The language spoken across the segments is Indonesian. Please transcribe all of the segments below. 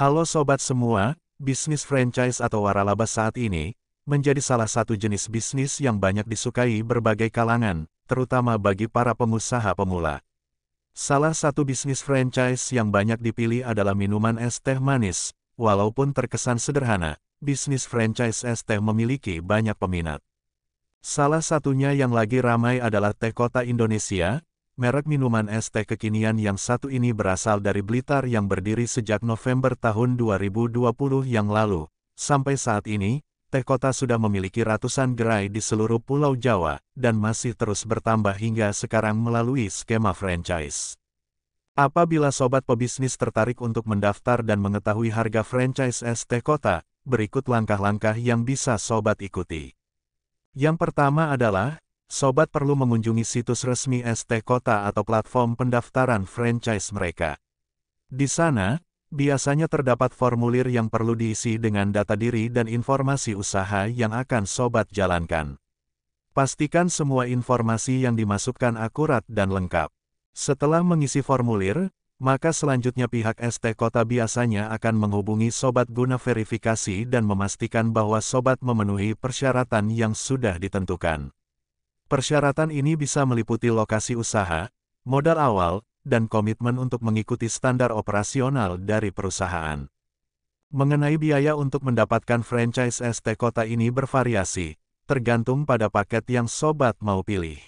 Halo sobat semua, bisnis franchise atau waralaba saat ini menjadi salah satu jenis bisnis yang banyak disukai berbagai kalangan, terutama bagi para pengusaha pemula. Salah satu bisnis franchise yang banyak dipilih adalah minuman es teh manis. Walaupun terkesan sederhana, bisnis franchise es teh memiliki banyak peminat. Salah satunya yang lagi ramai adalah teh kota Indonesia, merek minuman es teh kekinian yang satu ini berasal dari Blitar yang berdiri sejak November tahun 2020 yang lalu. Sampai saat ini, teh kota sudah memiliki ratusan gerai di seluruh Pulau Jawa, dan masih terus bertambah hingga sekarang melalui skema franchise. Apabila sobat pebisnis tertarik untuk mendaftar dan mengetahui harga franchise es teh kota, berikut langkah-langkah yang bisa sobat ikuti. Yang pertama adalah, sobat perlu mengunjungi situs resmi ST Kota atau platform pendaftaran franchise mereka. Di sana, biasanya terdapat formulir yang perlu diisi dengan data diri dan informasi usaha yang akan sobat jalankan. Pastikan semua informasi yang dimasukkan akurat dan lengkap. Setelah mengisi formulir, maka selanjutnya pihak ST Kota biasanya akan menghubungi sobat guna verifikasi dan memastikan bahwa sobat memenuhi persyaratan yang sudah ditentukan. Persyaratan ini bisa meliputi lokasi usaha, modal awal, dan komitmen untuk mengikuti standar operasional dari perusahaan. Mengenai biaya untuk mendapatkan franchise ST kota ini bervariasi, tergantung pada paket yang sobat mau pilih.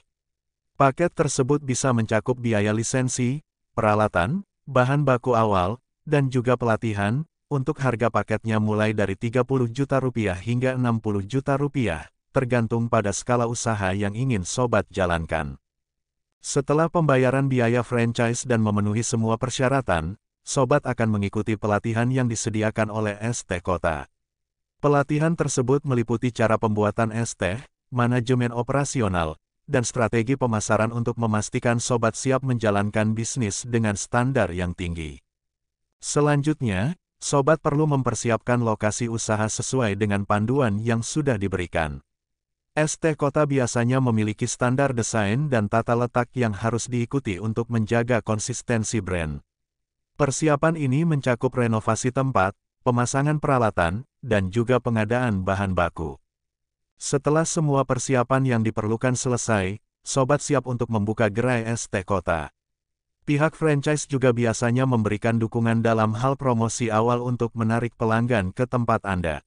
Paket tersebut bisa mencakup biaya lisensi, peralatan, bahan baku awal, dan juga pelatihan, untuk harga paketnya mulai dari 30 juta rupiah hingga 60 juta rupiah tergantung pada skala usaha yang ingin sobat jalankan. Setelah pembayaran biaya franchise dan memenuhi semua persyaratan, sobat akan mengikuti pelatihan yang disediakan oleh ST Kota. Pelatihan tersebut meliputi cara pembuatan es teh, manajemen operasional, dan strategi pemasaran untuk memastikan sobat siap menjalankan bisnis dengan standar yang tinggi. Selanjutnya, sobat perlu mempersiapkan lokasi usaha sesuai dengan panduan yang sudah diberikan. ST kota biasanya memiliki standar desain dan tata letak yang harus diikuti untuk menjaga konsistensi brand. Persiapan ini mencakup renovasi tempat, pemasangan peralatan, dan juga pengadaan bahan baku. Setelah semua persiapan yang diperlukan selesai, sobat siap untuk membuka gerai ST Kota. Pihak franchise juga biasanya memberikan dukungan dalam hal promosi awal untuk menarik pelanggan ke tempat Anda.